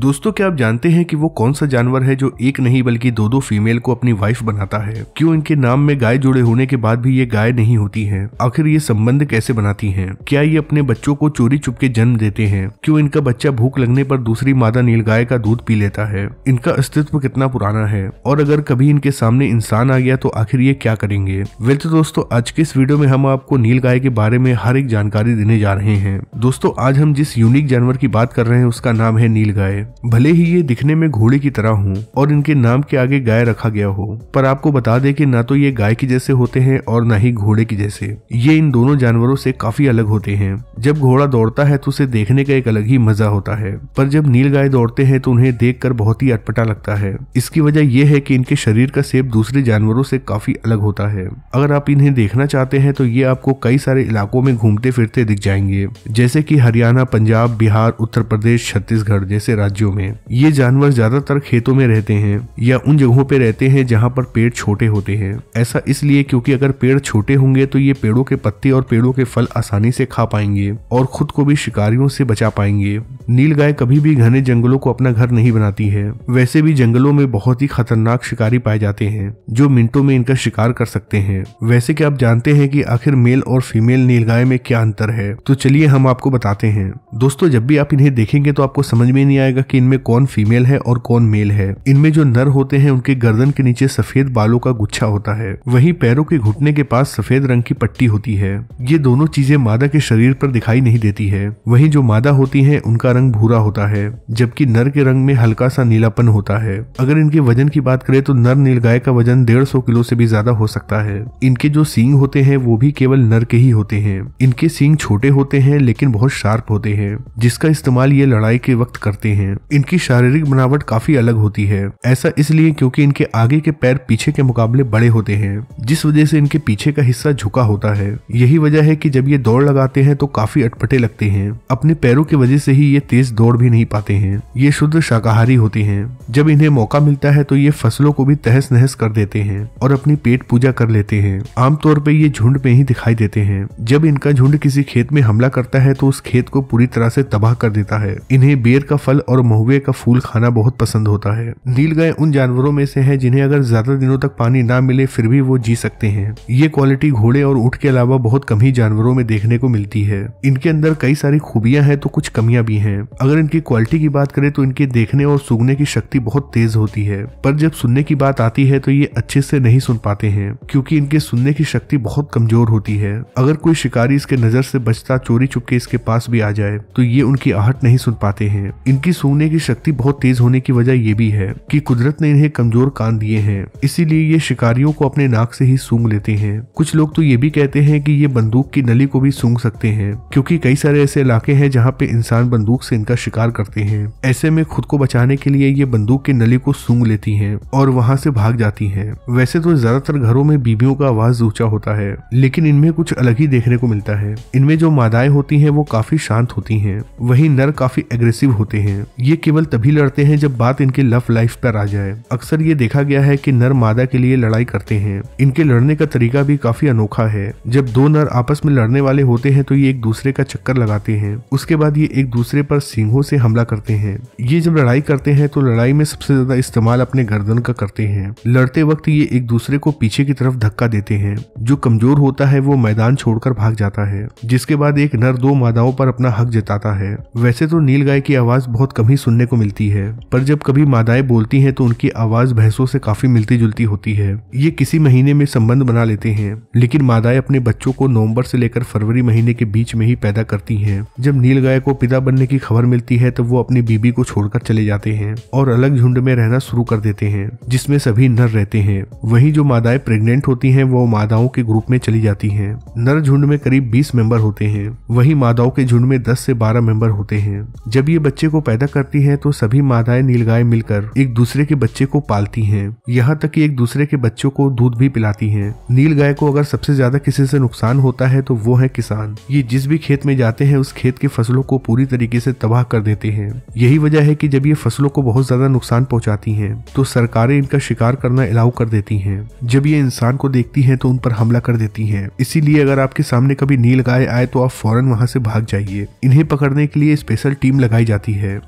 दोस्तों क्या आप जानते हैं कि वो कौन सा जानवर है जो एक नहीं बल्कि दो दो फीमेल को अपनी वाइफ बनाता है क्यों इनके नाम में गाय जुड़े होने के बाद भी ये गाय नहीं होती है आखिर ये संबंध कैसे बनाती है क्या ये अपने बच्चों को चोरी चुपके जन्म देते हैं क्यों इनका बच्चा भूख लगने पर दूसरी मादा नील गाय का दूध पी लेता है इनका अस्तित्व कितना पुराना है और अगर कभी इनके सामने इंसान आ गया तो आखिर ये क्या करेंगे वेल तो दोस्तों आज के इस वीडियो में हम आपको नील गाय के बारे में हर एक जानकारी देने जा रहे हैं दोस्तों आज हम जिस यूनिक जानवर की बात कर रहे हैं उसका नाम है नील गाय भले ही ये दिखने में घोड़े की तरह हों और इनके नाम के आगे गाय रखा गया हो पर आपको बता दें कि ना तो ये गाय की जैसे होते हैं और ना ही घोड़े की जैसे ये इन दोनों जानवरों से काफी अलग होते हैं जब घोड़ा दौड़ता है तो उसे देखने का एक अलग ही मजा होता है पर जब नील गाय दौड़ते हैं तो उन्हें देख बहुत ही अटपटा लगता है इसकी वजह यह है कि इनके शरीर का सेप दूसरे जानवरों से काफी अलग होता है अगर आप इन्हें देखना चाहते हैं तो ये आपको कई सारे इलाकों में घूमते फिरते दिख जाएंगे जैसे की हरियाणा पंजाब बिहार उत्तर प्रदेश छत्तीसगढ़ जैसे राज्य राज्यों में ये जानवर ज्यादातर खेतों में रहते हैं या उन जगहों पे रहते हैं जहाँ पर पेड़ छोटे होते हैं ऐसा इसलिए क्योंकि अगर पेड़ छोटे होंगे तो ये पेड़ों के पत्ते और पेड़ों के फल आसानी से खा पाएंगे और खुद को भी शिकारियों से बचा पाएंगे नील गाय कभी भी घने जंगलों को अपना घर नहीं बनाती है वैसे भी जंगलों में बहुत ही खतरनाक शिकारी पाए जाते हैं जो मिनटों में इनका शिकार कर सकते हैं वैसे क्या आप जानते हैं कि आखिर मेल और फीमेल गाय में क्या अंतर है तो चलिए हम आपको बताते हैं दोस्तों जब भी आप इन्हें देखेंगे तो आपको समझ में नहीं आएगा की इनमें कौन फीमेल है और कौन मेल है इनमें जो नर होते हैं उनके गर्दन के नीचे सफेद बालों का गुच्छा होता है वही पैरों के घुटने के पास सफेद रंग की पट्टी होती है ये दोनों चीजें मादा के शरीर पर दिखाई नहीं देती है वही जो मादा होती है उनका रंग भूरा होता है जबकि नर के रंग में हल्का सा नीलापन होता है अगर इनके वजन की बात करें तो नर नीलगाय का वजन डेढ़ सौ किलो से भी ज्यादा हो सकता है इनके जो सींग होते हैं वो भी केवल नर के ही होते हैं इनके सींग छोटे होते हैं लेकिन बहुत शार्प होते हैं जिसका इस्तेमाल ये लड़ाई के वक्त करते हैं इनकी शारीरिक बनावट काफी अलग होती है ऐसा इसलिए क्योंकि इनके आगे के पैर पीछे के मुकाबले बड़े होते हैं जिस वजह से इनके पीछे का हिस्सा झुका होता है यही वजह है कि जब ये दौड़ लगाते हैं तो काफी अटपटे लगते हैं अपने पैरों की वजह से ही ये तेज दौड़ भी नहीं पाते हैं ये शुद्ध शाकाहारी होते हैं जब इन्हें मौका मिलता है तो ये फसलों को भी तहस नहस कर देते हैं और अपनी पेट पूजा कर लेते हैं आमतौर पर ये झुंड में ही दिखाई देते हैं जब इनका झुंड किसी खेत में हमला करता है तो उस खेत को पूरी तरह से तबाह कर देता है इन्हें बेर का फल और महुए का फूल खाना बहुत पसंद होता है गाय उन जानवरों में से है जिन्हें अगर ज्यादा दिनों तक पानी ना मिले फिर भी वो जी सकते हैं ये क्वालिटी घोड़े और ऊँट के अलावा बहुत कम ही जानवरों में देखने को मिलती है इनके अंदर कई सारी खूबियां हैं तो कुछ कमियां भी हैं हैं अगर इनकी क्वालिटी की बात करें तो इनके देखने और सूंघने की शक्ति बहुत तेज होती है पर जब सुनने की बात आती है तो ये अच्छे से नहीं सुन पाते हैं क्योंकि इनके सुनने की शक्ति बहुत कमजोर होती है अगर कोई शिकारी इसके नजर से बचता चोरी चुपके इसके पास भी आ जाए तो ये उनकी आहट नहीं सुन पाते हैं इनकी सूंघने की शक्ति बहुत तेज होने की वजह ये भी है कि कुदरत ने इन्हें कमजोर कान दिए हैं इसीलिए ये शिकारियों को अपने नाक से ही सूंघ लेते हैं कुछ लोग तो ये भी कहते हैं कि ये बंदूक की नली को भी सूंघ सकते हैं क्योंकि कई सारे ऐसे इलाके हैं जहाँ पे इंसान बंदूक से इनका शिकार करते हैं ऐसे में खुद को बचाने के लिए ये बंदूक के नली को सूंघ लेती हैं और वहां से भाग जाती हैं वैसे तो ज्यादातर घरों में बीबियों का आवाज ऊंचा होता है लेकिन इनमें कुछ अलग ही देखने को मिलता है इनमें जो मादाएं होती है वो काफी शांत होती है वही नर काफी एग्रेसिव होते हैं ये केवल तभी लड़ते हैं जब बात इनके लव लाइफ पर आ जाए अक्सर ये देखा गया है की नर मादा के लिए लड़ाई करते हैं इनके लड़ने का तरीका भी काफी अनोखा है जब दो नर आपस में लड़ने वाले होते हैं तो ये एक दूसरे का चक्कर लगाते हैं उसके बाद ये एक दूसरे पर पर सिंहों से हमला करते हैं ये जब लड़ाई करते हैं तो लड़ाई में सबसे ज्यादा इस्तेमाल अपने गर्दन का करते हैं लड़ते वक्त ये एक दूसरे को पीछे की तरफ धक्का देते हैं जो कमजोर होता है वो मैदान छोड़कर भाग जाता है जिसके बाद एक नर दो मादाओं पर अपना हक जताता है वैसे तो नील गाय की आवाज बहुत कम ही सुनने को मिलती है पर जब कभी मादाएं बोलती हैं तो उनकी आवाज भैंसों से काफी मिलती जुलती होती है ये किसी महीने में संबंध बना लेते हैं लेकिन मादाएं अपने बच्चों को नवंबर से लेकर फरवरी महीने के बीच में ही पैदा करती हैं जब नील गाय को पिता बनने की खबर मिलती है तो वो अपनी बीबी को छोड़कर चले जाते हैं और अलग झुंड में रहना शुरू कर देते हैं जिसमें सभी नर रहते हैं वहीं जो मादाएं प्रेग्नेंट होती हैं वो मादाओं के ग्रुप में चली जाती हैं नर झुंड में करीब 20 मेंबर होते हैं वहीं मादाओं के झुंड में 10 से 12 मेंबर होते हैं जब ये बच्चे को पैदा करती है तो सभी मादाएं नीलगाय मिलकर एक दूसरे के बच्चे को पालती है यहाँ तक की एक दूसरे के बच्चों को दूध भी पिलाती नील गाय को अगर सबसे ज्यादा किसी से नुकसान होता है तो वो है किसान ये जिस भी खेत में जाते हैं उस खेत की फसलों को पूरी तरीके से तबाह कर देते हैं यही वजह है कि जब ये फसलों को बहुत ज्यादा नुकसान पहुंचाती हैं तो सरकारें इनका शिकार करना अलाउ कर देती हैं जब ये इंसान को देखती हैं तो उन पर हमला कर देती हैं इसीलिए अगर आपके सामने कभी नील गाय आए तो आप फौरन वहां से भाग जाइए इन्हें पकड़ने के लिए स्पेशल टीम लगाई जाती है